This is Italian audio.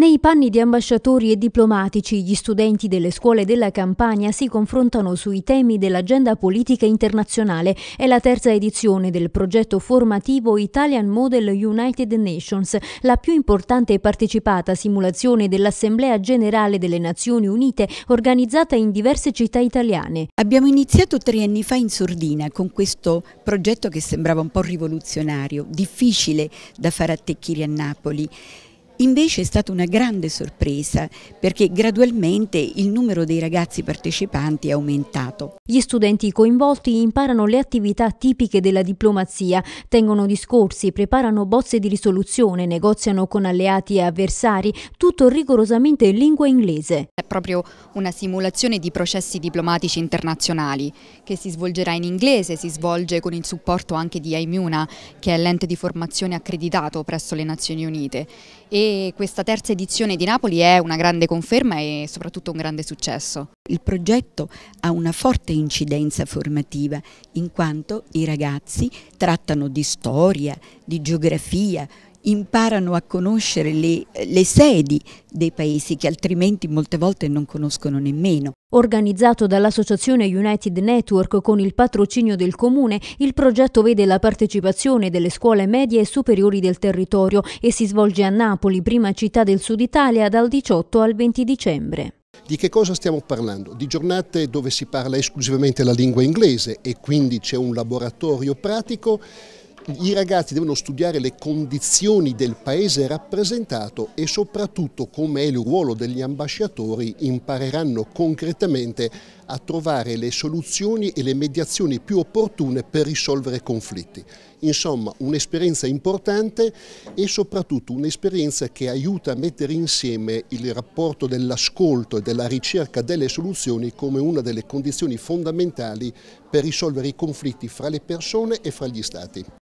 Nei panni di ambasciatori e diplomatici, gli studenti delle scuole della Campania si confrontano sui temi dell'agenda politica internazionale. È la terza edizione del progetto formativo Italian Model United Nations, la più importante e partecipata simulazione dell'Assemblea Generale delle Nazioni Unite organizzata in diverse città italiane. Abbiamo iniziato tre anni fa in sordina con questo progetto che sembrava un po' rivoluzionario, difficile da far attecchire a Napoli. Invece è stata una grande sorpresa perché gradualmente il numero dei ragazzi partecipanti è aumentato. Gli studenti coinvolti imparano le attività tipiche della diplomazia, tengono discorsi, preparano bozze di risoluzione, negoziano con alleati e avversari, tutto rigorosamente in lingua inglese. È proprio una simulazione di processi diplomatici internazionali che si svolgerà in inglese, si svolge con il supporto anche di IMUNA che è l'ente di formazione accreditato presso le Nazioni Unite e questa terza edizione di Napoli è una grande conferma e soprattutto un grande successo. Il progetto ha una forte incidenza formativa in quanto i ragazzi trattano di storia, di geografia, imparano a conoscere le, le sedi dei paesi che altrimenti molte volte non conoscono nemmeno. Organizzato dall'associazione United Network con il patrocinio del Comune, il progetto vede la partecipazione delle scuole medie e superiori del territorio e si svolge a Napoli, prima città del sud Italia, dal 18 al 20 dicembre. Di che cosa stiamo parlando? Di giornate dove si parla esclusivamente la lingua inglese e quindi c'è un laboratorio pratico i ragazzi devono studiare le condizioni del paese rappresentato e soprattutto come è il ruolo degli ambasciatori impareranno concretamente a trovare le soluzioni e le mediazioni più opportune per risolvere conflitti. Insomma, un'esperienza importante e soprattutto un'esperienza che aiuta a mettere insieme il rapporto dell'ascolto e della ricerca delle soluzioni come una delle condizioni fondamentali per risolvere i conflitti fra le persone e fra gli stati.